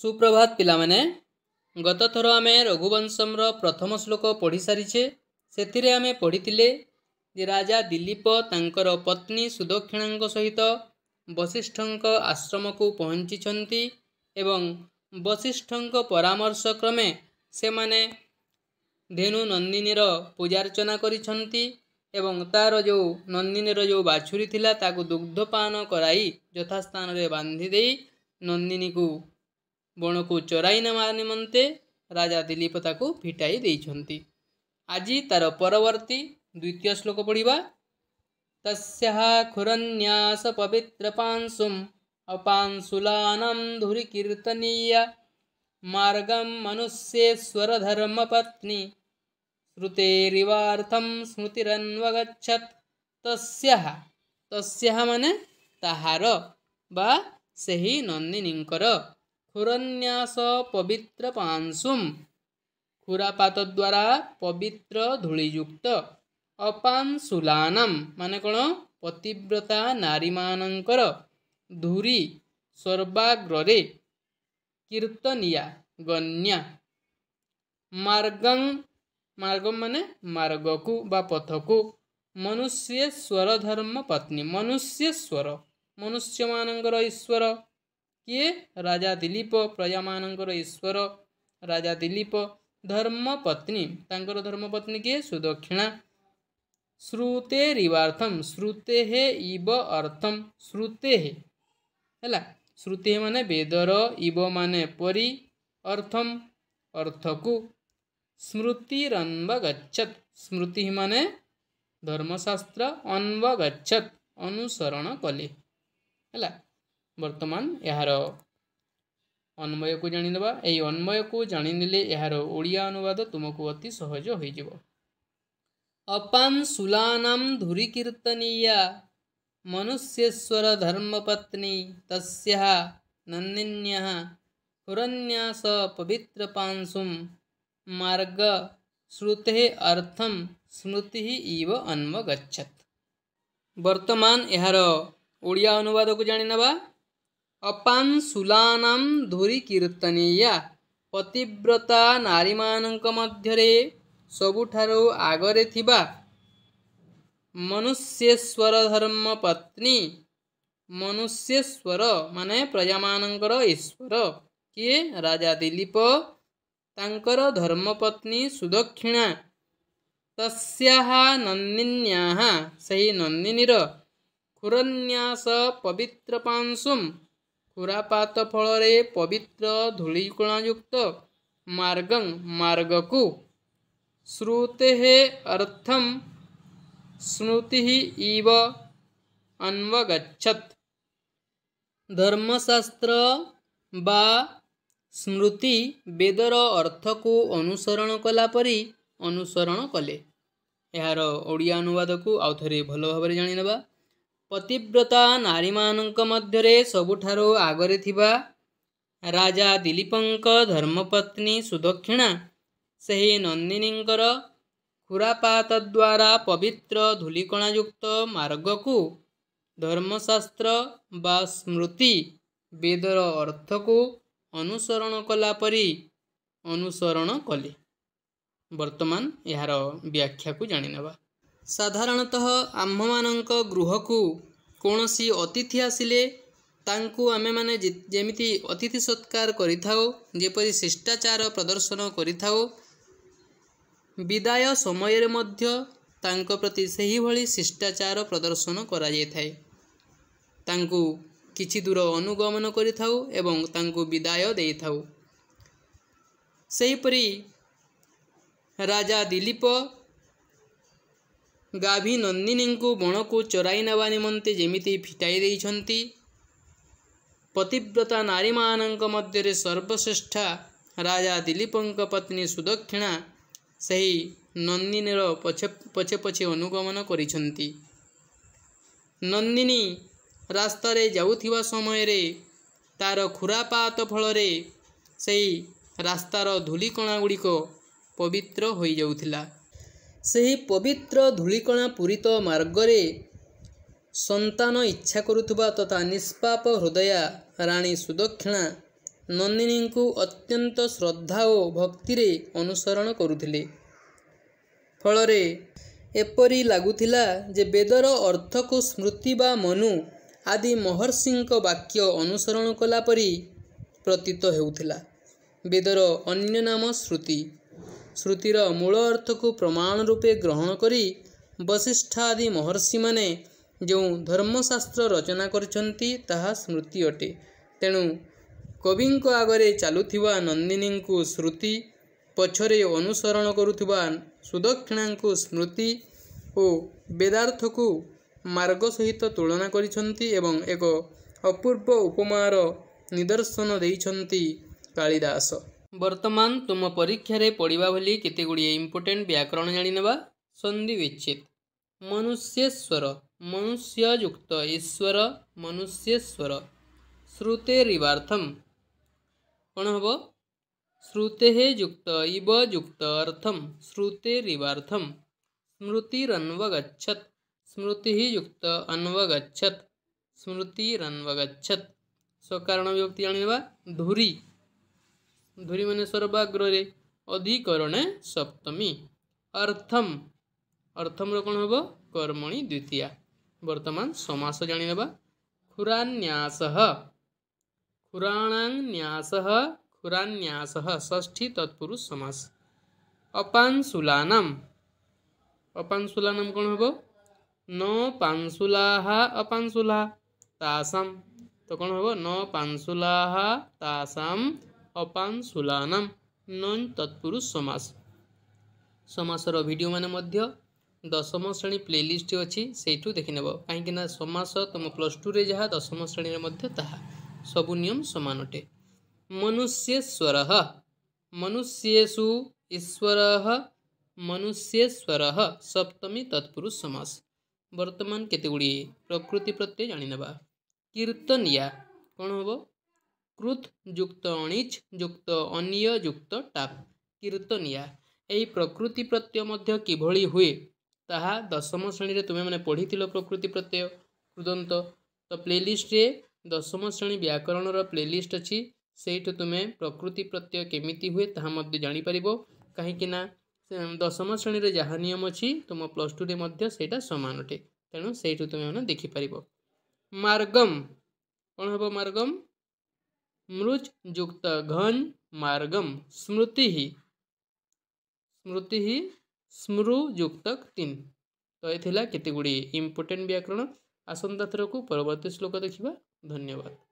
ସୁପ୍ରଭାତ ପିଲାମାନେ ଗତଥର ଆମେ ରଘୁବଂଶମର ପ୍ରଥମ ଶ୍ଳୋକ ପଢ଼ିସାରିଛେ ସେଥିରେ ଆମେ ପଢ଼ିଥିଲେ ଯେ ରାଜା ଦିଲ୍ଲୀପ ତାଙ୍କର ପତ୍ନୀ ସୁଦକ୍ଷିଣାଙ୍କ ସହିତ ବଶିଷ୍ଠଙ୍କ ଆଶ୍ରମକୁ ପହଞ୍ଚିଛନ୍ତି ଏବଂ ବଶିଷ୍ଠଙ୍କ ପରାମର୍ଶ କ୍ରମେ ସେମାନେ ଧେନୁ ନନ୍ଦିନୀର ପୂଜାର୍ଚ୍ଚନା କରିଛନ୍ତି ଏବଂ ତା'ର ଯେଉଁ ନନ୍ଦିନୀର ଯେଉଁ ବାଛୁରୀ ଥିଲା ତାକୁ ଦୁଗ୍ଧପାନ କରାଇ ଯଥାସ୍ଥାନରେ ବାନ୍ଧି ଦେଇ ନନ୍ଦିନୀକୁ बणको चराइन निमन्ते राजा दिलिप ता फिटाइन् आज तार परवर्ती द्वितीय श्लोक पढिवा खुरन्यास पवित्र पांशु अपांशुला धुरी किर्तनी मनुष्ये मनुष्येश्वर धर्म पत्नी श्रुत स्मृतिरन्वगचत तस्या तस्या मन तहार वा सही नन्दिनीकर खुरन्यास पवित्र पांसुम खुरापातद्वारा पवित्र धूलिजुक्त अपांशुलानम मान कौन पतिव्रता नारी मान धूरी सर्वाग्रे कीर्तनिया गन्या मार्गं मार्ग मान मार्ग को बा पथ को मनुष्य स्वर धर्म पत्नी मनुष्य स्वर मनुष्य मानर ईश्वर किए राजा दिलीप प्रजा मान ईश्वर राजा दिलीप धर्मपत्नी धर्मपत्नी किए सुदक्षिणा श्रुते रिवार्थम श्रुते हे इव अर्थम श्रुते हे है श्रुते मान माने वेदर इव मान परी अर्थम अर्थकु स्मृतिरन्व गच्छत स्मृति माने धर्मशास्त्र अन्व गच्छत अनुसरण कले है ବର୍ତ୍ତମାନ ଏହାର ଅନ୍ୱୟକୁ ଜାଣିନେବା ଏହି ଅନ୍ୱୟକୁ ଜାଣିନେଲେ ଏହାର ଓଡ଼ିଆ ଅନୁବାଦ ତୁମକୁ ଅତି ସହଜ ହୋଇଯିବ ଅପାମ୍ ସୁଲାନାମ୍ ଧୁରିକୀର୍ତ୍ତନୀୟା ମନୁଷ୍ୟେଶ୍ୱର ଧର୍ମପତ୍ନୀ ତସ୍ୟା ନନ୍ଦିନ୍ୟः पुरन्यास पवित्र पांसुम मार्ग श्रुते अर्थम स्मृति इव अन्वगछत वर्तमान यार ओडिया अनुवाद को जाणी नवा ଅପାଂଶୁଲାନାଂ ଧୁରି କୀର୍ତ୍ତନୀୟା ପତିବ୍ରତା ନାରୀମାନଙ୍କ ମଧ୍ୟରେ ସବୁଠାରୁ ଆଗରେ ଥିବା ମନୁଷ୍ୟେଶ୍ୱର ଧର୍ମ ପତ୍ନୀ ମନୁଷ୍ୟେଶ୍ୱର ମାନେ ପ୍ରଜାମାନଙ୍କର ଈଶ୍ୱର କିଏ ରାଜା ଦିଲୀପ ତାଙ୍କର ଧର୍ମପତ୍ନୀ ସୁଦକ୍ଷିଣା ତସ୍ୟାଃ ନନ୍ଦିନ୍ୟାଃ ସେହି ନନ୍ଦିନୀର ଖୁରନ୍ୟାସ ପବିତ୍ର ପାଂଶୁମ୍ ଖୁରାପାତ ଫଳରେ ପବିତ୍ର ଧୂଳିକୁଣାଯୁକ୍ତ ମାର୍ଗ ମାର୍ଗକୁ ଶ୍ରୁତେ ଅର୍ଥମ ସ୍ମୃତି ଇବ ଅନ୍ୱଗଛତ୍ ଧର୍ମଶାସ୍ତ୍ର ବା ସ୍ମୃତି ବେଦର ଅର୍ଥକୁ ଅନୁସରଣ କଲା ପରି ଅନୁସରଣ କଲେ ଏହାର ଓଡ଼ିଆ ଅନୁବାଦକୁ ଆଉ ଥରେ ଭଲ ଭାବରେ ଜାଣିନେବା ପତିବ୍ରତା ନାରୀମାନଙ୍କ ମଧ୍ୟରେ ସବୁଠାରୁ ଆଗରେ ଥିବା ରାଜା ଦିଲ୍ଲୀପଙ୍କ ଧର୍ମପତ୍ନୀ ସୁଦକ୍ଷିଣା ସେହି ନନ୍ଦିନୀଙ୍କର ଖୁରାପାତ ଦ୍ୱାରା ପବିତ୍ର ଧୂଳିକଣାଯୁକ୍ତ ମାର୍ଗକୁ ଧର୍ମଶାସ୍ତ୍ର ବା ସ୍ମୃତି ବେଦର ଅର୍ଥକୁ ଅନୁସରଣ କଲା ପରି ଅନୁସରଣ କଲେ ବର୍ତ୍ତମାନ ଏହାର ବ୍ୟାଖ୍ୟାକୁ ଜାଣିନେବା ସାଧାରଣତଃ ଆମ୍ଭମାନଙ୍କ ଗୃହକୁ କୌଣସି ଅତିଥି ଆସିଲେ ତାଙ୍କୁ ଆମେମାନେ ଯେମିତି ଅତିଥି ସତ୍କାର କରିଥାଉ ଯେପରି ଶିଷ୍ଟାଚାର ପ୍ରଦର୍ଶନ କରିଥାଉ ବିଦାୟ ସମୟରେ ମଧ୍ୟ ତାଙ୍କ ପ୍ରତି ସେହିଭଳି ଶିଷ୍ଟାଚାର ପ୍ରଦର୍ଶନ କରାଯାଇଥାଏ ତାଙ୍କୁ କିଛି ଦୂର ଅନୁଗମନ କରିଥାଉ ଏବଂ ତାଙ୍କୁ ବିଦାୟ ଦେଇଥାଉ ସେହିପରି ରାଜା ଦିଲୀପ ଗାଭି ନନ୍ଦିନୀଙ୍କୁ ବଣକୁ ଚରାଇ ନେବା ନିମନ୍ତେ ଯେମିତି ଫିଟାଇ ଦେଇଛନ୍ତି ପତିବ୍ରତା ନାରୀମାନଙ୍କ ମଧ୍ୟରେ ସର୍ବଶ୍ରେଷ୍ଠା ରାଜା ଦିଲ୍ଲୀପଙ୍କ ପତ୍ନୀ ସୁଦକ୍ଷିଣା ସେହି ନନ୍ଦିନୀର ପଛେ ପଛେ ପଛେ ଅନୁଗମନ କରିଛନ୍ତି ନନ୍ଦିନୀ ରାସ୍ତାରେ ଯାଉଥିବା ସମୟରେ ତା'ର ଖୁରାପାତ ଫଳରେ ସେହି ରାସ୍ତାର ଧୂଳିକଣା ଗୁଡ଼ିକ ପବିତ୍ର ହୋଇଯାଉଥିଲା ସେହି ପବିତ୍ର ଧୂଳିକଣା ପୂରିତ ମାର୍ଗରେ ସନ୍ତାନ ଇଚ୍ଛା କରୁଥିବା ତଥା ନିଷ୍ପାପ ହୃଦୟା ରାଣୀ ସୁଦକ୍ଷିଣା ନନ୍ଦିନୀଙ୍କୁ ଅତ୍ୟନ୍ତ ଶ୍ରଦ୍ଧା ଓ ଭକ୍ତିରେ ଅନୁସରଣ କରୁଥିଲେ ଫଳରେ ଏପରି ଲାଗୁଥିଲା ଯେ ବେଦର ଅର୍ଥକୁ ସ୍ମୃତି ବା ମନୁ ଆଦି ମହର୍ଷିଙ୍କ ବାକ୍ୟ ଅନୁସରଣ କଲାପରି ପ୍ରତୀତ ହେଉଥିଲା ବେଦର ଅନ୍ୟ ନାମ ଶ୍ରୁତି ଶ୍ରୁତିର ମୂଳ ଅର୍ଥକୁ ପ୍ରମାଣ ରୂପେ ଗ୍ରହଣ କରି ବଶିଷ୍ଠ ଆଦି ମହର୍ଷିମାନେ ଯେଉଁ ଧର୍ମଶାସ୍ତ୍ର ରଚନା କରିଛନ୍ତି ତାହା ସ୍ମୃତି ଅଟେ ତେଣୁ କବିଙ୍କ ଆଗରେ ଚାଲୁଥିବା ନନ୍ଦିନୀଙ୍କୁ ଶ୍ରୁତି ପଛରେ ଅନୁସରଣ କରୁଥିବା ସୁଦକ୍ଷିଣାଙ୍କୁ ସ୍ମୃତି ଓ ବେଦାର୍ଥକୁ ମାର୍ଗ ସହିତ ତୁଳନା କରିଛନ୍ତି ଏବଂ ଏକ ଅପୂର୍ବ ଉପମାର ନିଦର୍ଶନ ଦେଇଛନ୍ତି କାଳିଦାସ ବର୍ତ୍ତମାନ ତୁମ ପରୀକ୍ଷାରେ ପଡ଼ିବା ଭଳି କେତେଗୁଡ଼ିଏ ଇମ୍ପୋର୍ଟାଣ୍ଟ ବ୍ୟାକରଣ ଜାଣିନେବା ସନ୍ଧି ବିଚ୍ଛେଦ ମନୁଷ୍ୟେଶ୍ୱର ମନୁଷ୍ୟଯୁକ୍ତ ଈଶ୍ୱର ମନୁଷ୍ୟେଶ୍ୱର ଶ୍ରୁତେରିବାର୍ଥମ୍ କ'ଣ ହେବ ଶ୍ରୁତେଃ ଯୁକ୍ତ ଇବ ଯୁକ୍ତ ଅର୍ଥମ୍ ଶ୍ରୁତେରିବାର୍ଥମ୍ ସ୍ମୃତିରନ୍ୱଗଚ୍ଛତ୍ ସ୍ମୃତିଃ ଯୁକ୍ତ ଅନ୍ୱଗଚ୍ଛତ୍ ସ୍ମୃତିରନ୍ୱଗଚ୍ଛତ୍ ସକାରଣ ବିଭକ୍ତି ଜାଣିନେବା ଧୁରୀ धुरी मैंने सर्वाग्रे अधिकरण सप्तमी अर्थम अर्थम कौन हम कर्मणि द्वितीय बर्तमान समास जाणीने खुरान्यास खुराणान्यास खुरान्यास षष्ठी तत्पुरुष समास अपांशुलानाम अपांशुलानाम कौन हम न पांशुलाः अपांशुलाः तासाम तो कौन हम न पांशुलाः तासाम अपान सुलानत्पुरुष समास समास र भिडियो दशम श्रेणी प्लेलिस्ट अहिले देखिनेब काहीँक समास त म प्लस टु जहाँ दशम श्रेणी सबु नियम समान अटे मनुष्येश्वर मनुष्यु ईश्वर मनुष्य सप्तमी तत्पुर समास वर्तमान केत गुड़ी प्रकृति प्रत्यय प्रत्येक कीर्तनिया किर्त हे কৃত যুক্ত অণিজ যুক্ত অনিয় যুক্ত টাপ কীর্ତ୍ତনিয়া এই প্রকৃতি প্রত্যয় ମଧ୍ୟ কিভଳି ହୁଏ ତାହା ଦଶମ ଶ୍ରେଣୀରେ ତୁମେମାନେ ପଢ଼ିଥିଲ ପ୍ରକୃତି ପ୍ରତ୍ୟୟ କୃଦନ୍ତ ତ ପ୍ଲେଲିଷ୍ଟରେ ଦଶମ ଶ୍ରେଣୀ ବ୍ୟାକରଣର ପ୍ଲେଲିଷ୍ଟ ଅଛି ସେଇଠୁ ତୁମେ ପ୍ରକୃତି ପ୍ରତ୍ୟୟ କେମିତି ହୁଏ ତାହା ମଧ୍ୟ ଜାଣିପାରିବ କାହିଁକି ନା ଦଶମ ଶ୍ରେଣୀରେ ଯାହା ନିୟମ ଅଛି ତୁମ ପ୍ଲସ୍ ଟୁରେ ମଧ୍ୟ ସେଇଟା ସମାନ ଅଟେ ତେଣୁ ସେଇଠୁ ତୁମେମାନେ ଦେଖିପାରିବ ମାର୍ଗମ୍ କ'ଣ ହେବ ମାର୍ଗମ୍ मृच युक्त घन मार्गम स्मृति ही स्मृति ही स्मृयुक्त तीन तो ये कतगुड़ी इंपोर्टेन्ट व्याकरण आसंता थर को परवर्त श्लोक देखा धन्यवाद